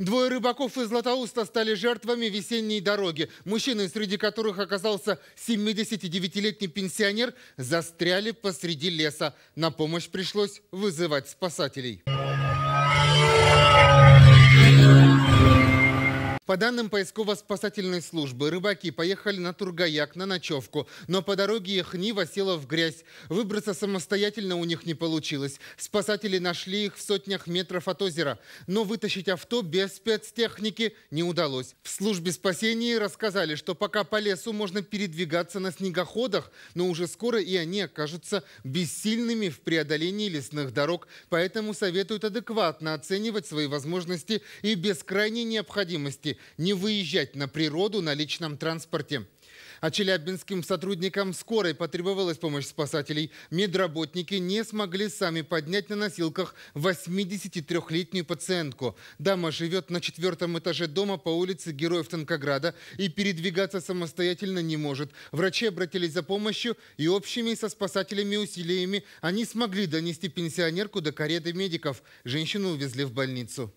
Двое рыбаков из Златоуста стали жертвами весенней дороги. Мужчины, среди которых оказался 79-летний пенсионер, застряли посреди леса. На помощь пришлось вызывать спасателей. По данным поисково-спасательной службы, рыбаки поехали на Тургаяк на ночевку, но по дороге их Нива села в грязь. Выбраться самостоятельно у них не получилось. Спасатели нашли их в сотнях метров от озера, но вытащить авто без спецтехники не удалось. В службе спасения рассказали, что пока по лесу можно передвигаться на снегоходах, но уже скоро и они окажутся бессильными в преодолении лесных дорог, поэтому советуют адекватно оценивать свои возможности и без крайней необходимости не выезжать на природу на личном транспорте. А челябинским сотрудникам скорой потребовалась помощь спасателей. Медработники не смогли сами поднять на носилках 83-летнюю пациентку. Дама живет на четвертом этаже дома по улице Героев Танкограда и передвигаться самостоятельно не может. Врачи обратились за помощью и общими со спасателями усилиями они смогли донести пенсионерку до кареты медиков. Женщину увезли в больницу.